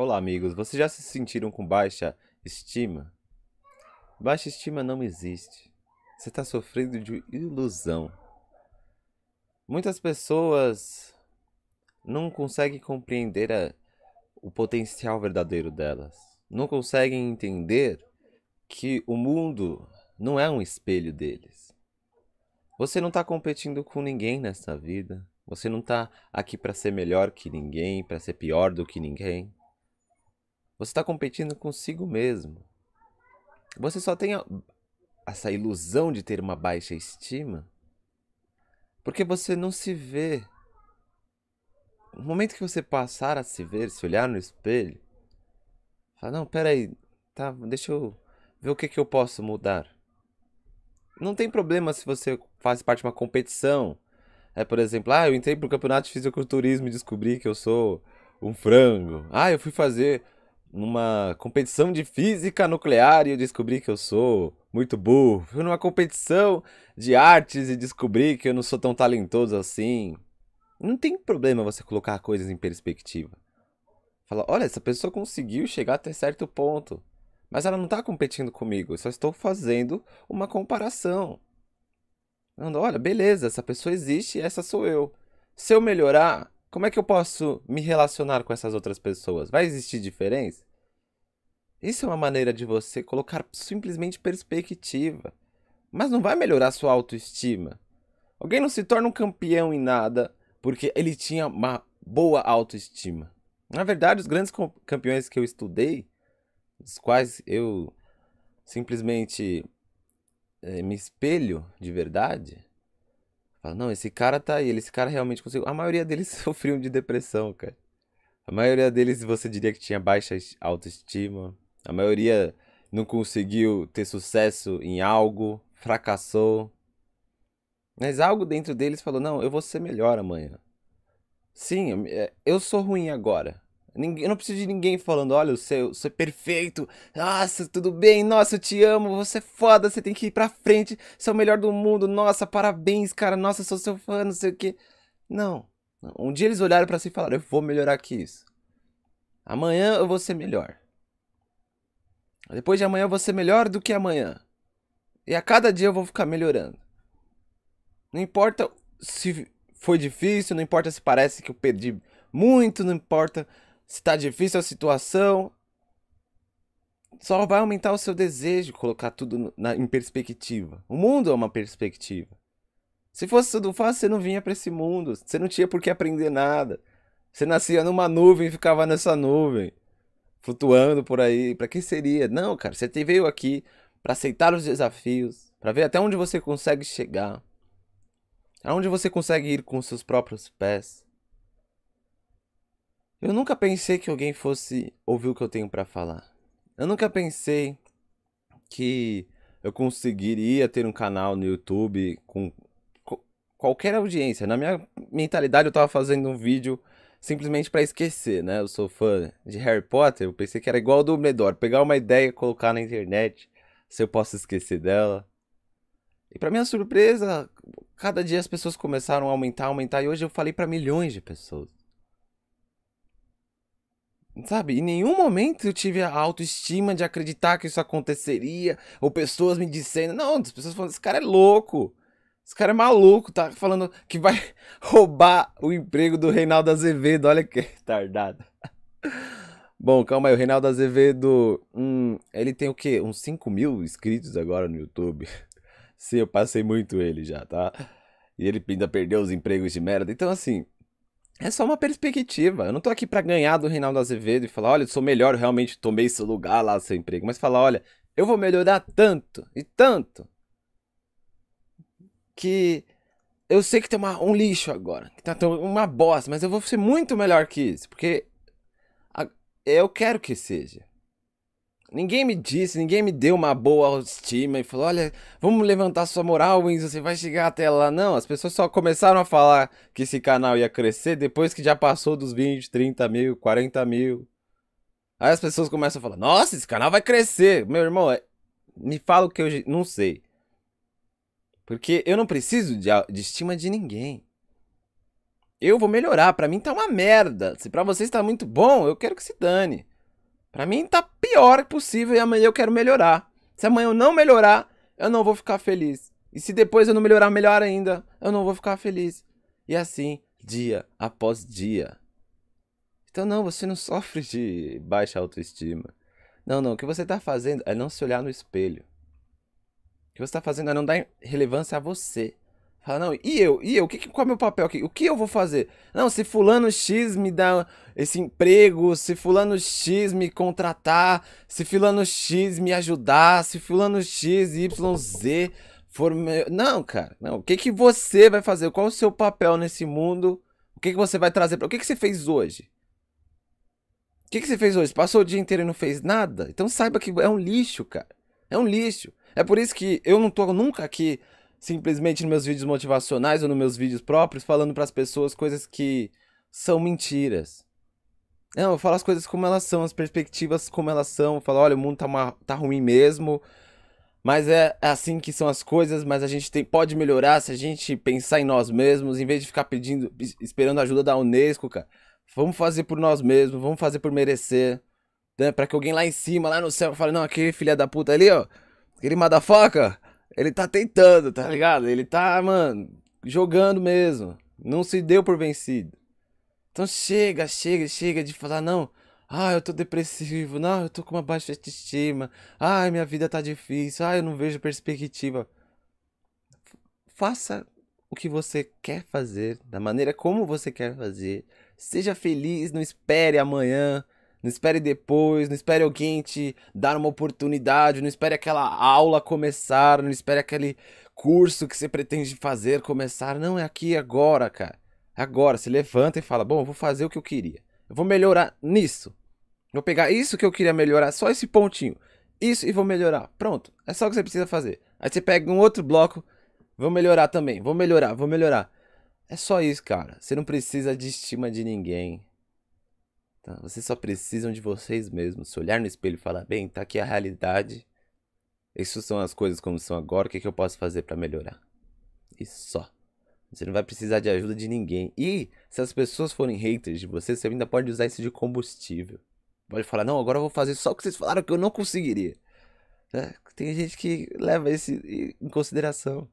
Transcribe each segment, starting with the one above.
Olá, amigos. Vocês já se sentiram com baixa estima? Baixa estima não existe. Você está sofrendo de ilusão. Muitas pessoas não conseguem compreender a, o potencial verdadeiro delas. Não conseguem entender que o mundo não é um espelho deles. Você não está competindo com ninguém nessa vida. Você não está aqui para ser melhor que ninguém, para ser pior do que ninguém. Você está competindo consigo mesmo. Você só tem a, essa ilusão de ter uma baixa estima porque você não se vê. No momento que você passar a se ver, se olhar no espelho, fala: Não, peraí, tá, deixa eu ver o que, que eu posso mudar. Não tem problema se você faz parte de uma competição. É, por exemplo, ah, eu entrei pro campeonato de fisiculturismo e descobri que eu sou um frango. Ah, eu fui fazer numa competição de física nuclear e eu descobri que eu sou muito burro. Fui numa competição de artes e descobri que eu não sou tão talentoso assim. Não tem problema você colocar coisas em perspectiva. Fala, olha, essa pessoa conseguiu chegar até certo ponto, mas ela não está competindo comigo, eu só estou fazendo uma comparação. Falando, olha, beleza, essa pessoa existe, e essa sou eu. Se eu melhorar, como é que eu posso me relacionar com essas outras pessoas? Vai existir diferença? Isso é uma maneira de você colocar simplesmente perspectiva, mas não vai melhorar sua autoestima. Alguém não se torna um campeão em nada porque ele tinha uma boa autoestima. Na verdade, os grandes campeões que eu estudei, os quais eu simplesmente é, me espelho de verdade, Fala, não, esse cara tá aí, esse cara realmente conseguiu. A maioria deles sofriam de depressão, cara. A maioria deles você diria que tinha baixa autoestima. A maioria não conseguiu ter sucesso em algo, fracassou. Mas algo dentro deles falou: não, eu vou ser melhor amanhã. Sim, eu eh, sou ruim agora eu não preciso de ninguém falando, olha, você, você é perfeito, nossa, tudo bem, nossa, eu te amo, você é foda, você tem que ir pra frente, você é o melhor do mundo, nossa, parabéns, cara, nossa, sou seu fã, não sei o que. Não. Um dia eles olharam para si e falaram, eu vou melhorar que isso. Amanhã eu vou ser melhor. Depois de amanhã eu vou ser melhor do que amanhã. E a cada dia eu vou ficar melhorando. Não importa se foi difícil, não importa se parece que eu perdi muito, não importa se tá difícil a situação, só vai aumentar o seu desejo colocar tudo na, em perspectiva. O mundo é uma perspectiva. Se fosse tudo fácil, você não vinha para esse mundo. Você não tinha por que aprender nada. Você nascia numa nuvem e ficava nessa nuvem, flutuando por aí. Para que seria? Não, cara, você veio aqui para aceitar os desafios, para ver até onde você consegue chegar, aonde você consegue ir com seus próprios pés. Eu nunca pensei que alguém fosse ouvir o que eu tenho para falar. Eu nunca pensei que eu conseguiria ter um canal no YouTube com qualquer audiência. Na minha mentalidade, eu tava fazendo um vídeo simplesmente para esquecer, né? Eu sou fã de Harry Potter, eu pensei que era igual ao do Dumbledore, pegar uma ideia, e colocar na internet, se eu posso esquecer dela. E para minha surpresa, cada dia as pessoas começaram a aumentar, aumentar, e hoje eu falei para milhões de pessoas. Sabe, em nenhum momento eu tive a autoestima de acreditar que isso aconteceria, ou pessoas me dizendo, não, as pessoas falando, esse cara é louco, esse cara é maluco, tá falando que vai roubar o emprego do Reinaldo Azevedo, olha que retardado. Bom, calma aí, o Reinaldo Azevedo, hum, ele tem o quê? Uns 5 mil inscritos agora no YouTube. Sim, eu passei muito ele já, tá? E ele ainda perdeu os empregos de merda. Então, assim, é só uma perspectiva. Eu não tô aqui para ganhar do Reinaldo Azevedo e falar, olha, eu sou melhor, eu realmente tomei esse lugar lá, seu emprego. Mas falar, olha, eu vou melhorar tanto e tanto que eu sei que tem uma, um lixo agora, que tá uma bosta, mas eu vou ser muito melhor que isso, porque eu quero que seja. Ninguém me disse, ninguém me deu uma boa autoestima e falou: olha, vamos levantar sua moral, Wins, você vai chegar até lá. Não, as pessoas só começaram a falar que esse canal ia crescer depois que já passou dos 20, 30 mil, 40 mil. Aí as pessoas começam a falar: nossa, esse canal vai crescer. Meu irmão, é, me fala o que eu não sei. Porque eu não preciso de, estima de ninguém. Eu vou melhorar, pra mim tá uma merda. Se pra vocês tá muito bom, eu quero que se dane. Para mim tá pior possível e amanhã eu quero melhorar. Se amanhã eu não melhorar, eu não vou ficar feliz. E se depois eu não melhorar melhor ainda, eu não vou ficar feliz. E assim, dia após dia. Então não, você não sofre de baixa autoestima. Não, não, o que você está fazendo é não se olhar no espelho. O que você está fazendo é não dar relevância a você. Ah, não, e eu? E eu? O que, qual é meu papel aqui? O que eu vou fazer? Não, se fulano X me dá esse emprego, se fulano X me contratar, se fulano X me ajudar, se fulano X, Y, Z for meu... Não, cara, não. O que, que você vai fazer? Qual é o seu papel nesse mundo? O que, que você vai trazer O que, que você fez hoje? O que, que você fez hoje? Passou o dia inteiro e não fez nada? Então saiba que é um lixo, cara. É um lixo. É por isso que eu não tô nunca aqui simplesmente nos meus vídeos motivacionais ou nos meus vídeos próprios falando para as pessoas coisas que são mentiras. Não, eu falo as coisas como elas são, as perspectivas como elas são. Eu falo, olha, o mundo tá, uma, tá ruim mesmo, mas é, é assim que são as coisas, mas a gente tem, pode melhorar se a gente pensar em nós mesmos, em vez de ficar pedindo, esperando a ajuda da Unesco, cara. Vamos fazer por nós mesmos, vamos fazer por merecer. Né? que alguém lá em cima, lá no céu, fale, não, aquele filha da puta ali, ó, aquele madafoca, ele tá tentando, tá é. ligado? Ele tá, mano, jogando mesmo. Não se deu por vencido. Então chega, chega, chega de falar, não. Ah, eu tô depressivo. Não, eu tô com uma baixa autoestima. Ah, minha vida tá difícil. Ah, eu não vejo perspectiva. Faça o que você quer fazer, da maneira como você quer fazer. Seja feliz, não espere amanhã. Não espere depois, não espere alguém te dar uma oportunidade, não espere aquela aula começar, não espere aquele curso que você pretende fazer começar. Não, é aqui agora, cara. Agora, se levanta e fala: Bom, eu vou fazer o que eu queria. Eu vou melhorar nisso. Vou pegar isso que eu queria melhorar, só esse pontinho. Isso e vou melhorar. Pronto. É só o que você precisa fazer. Aí você pega um outro bloco. Vou melhorar também. Vou melhorar, vou melhorar. É só isso, cara. Você não precisa de estima de ninguém. Tá? Vocês só precisam de vocês mesmos. Se olhar no espelho e falar, bem, tá aqui a realidade. Isso são as coisas como são agora. O que, é que eu posso fazer para melhorar? E só. Você não vai precisar de ajuda de ninguém. E se as pessoas forem haters de você, você ainda pode usar isso de combustível. Pode falar, não, agora eu vou fazer só o que vocês falaram que eu não conseguiria. É, tem gente que leva isso em consideração.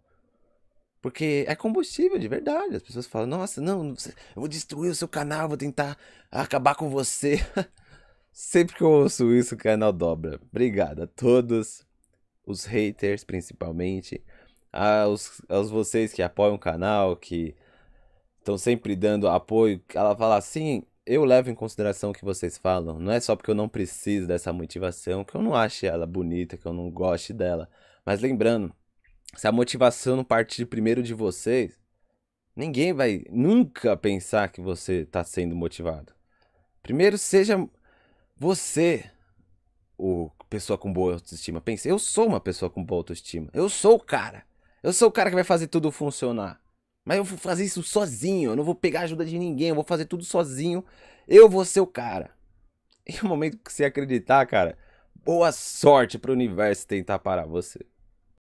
Porque é combustível de verdade. As pessoas falam: nossa, não, eu vou destruir o seu canal, vou tentar acabar com você. Sempre que eu ouço isso, o canal dobra. Obrigado a todos, os haters principalmente, aos, aos vocês que apoiam o canal, que estão sempre dando apoio. Ela fala assim: eu levo em consideração o que vocês falam. Não é só porque eu não preciso dessa motivação, que eu não ache ela bonita, que eu não goste dela. Mas lembrando, se a motivação não partir primeiro de vocês, ninguém vai nunca pensar que você está sendo motivado. Primeiro seja você o pessoa com boa autoestima. Pense, eu sou uma pessoa com boa autoestima. Eu sou o cara. Eu sou o cara que vai fazer tudo funcionar. Mas eu vou fazer isso sozinho, eu não vou pegar ajuda de ninguém, eu vou fazer tudo sozinho. Eu vou ser o cara. E no momento que você acreditar, cara, boa sorte para o universo tentar parar você.